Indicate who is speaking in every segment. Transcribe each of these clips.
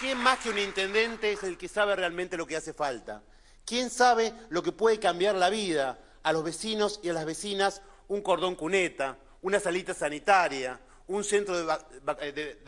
Speaker 1: ¿Quién más que un intendente es el que sabe realmente lo que hace falta? ¿Quién sabe lo que puede cambiar la vida a los vecinos y a las vecinas? Un cordón cuneta, una salita sanitaria, un centro eh,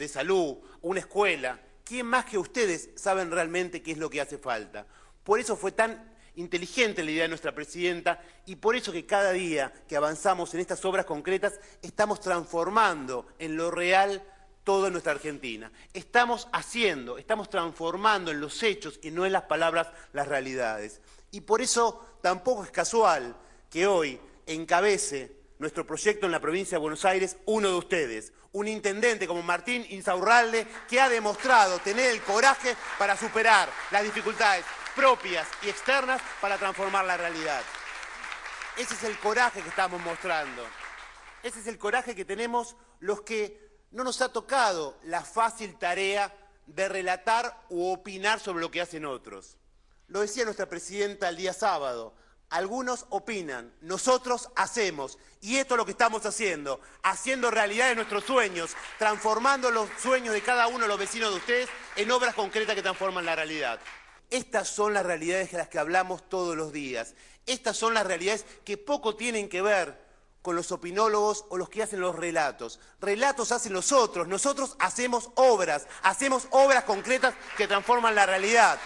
Speaker 1: de, salud, una escuela. ¿Quién más que ustedes saben realmente qué es lo que hace falta? Por eso fue tan inteligente la idea de nuestra presidenta y por eso que cada día que avanzamos en estas obras concretas estamos transformando en lo real toda nuestra Argentina. Estamos haciendo, estamos transformando en los hechos y no en las palabras las realidades. Y por eso tampoco es casual que hoy encabece nuestro proyecto en la provincia de Buenos Aires uno de ustedes, un intendente como Martín Insaurralde, que ha demostrado tener el coraje para superar las dificultades propias y externas para transformar la realidad. Ese es el coraje que estamos mostrando. Ese es el coraje que tenemos los que no nos ha tocado la fácil tarea de relatar u opinar sobre lo que hacen otros. Lo decía nuestra presidenta el día sábado, algunos opinan, nosotros hacemos. Y esto es lo que estamos haciendo, haciendo realidad de nuestros sueños, transformando los sueños de cada uno de los vecinos de ustedes en obras concretas que transforman la realidad. Estas son las realidades de las que hablamos todos los días. Estas son las realidades que poco tienen que ver con los opinólogos o los que hacen los relatos. Relatos hacen los otros, nosotros hacemos obras, hacemos obras concretas que transforman la realidad.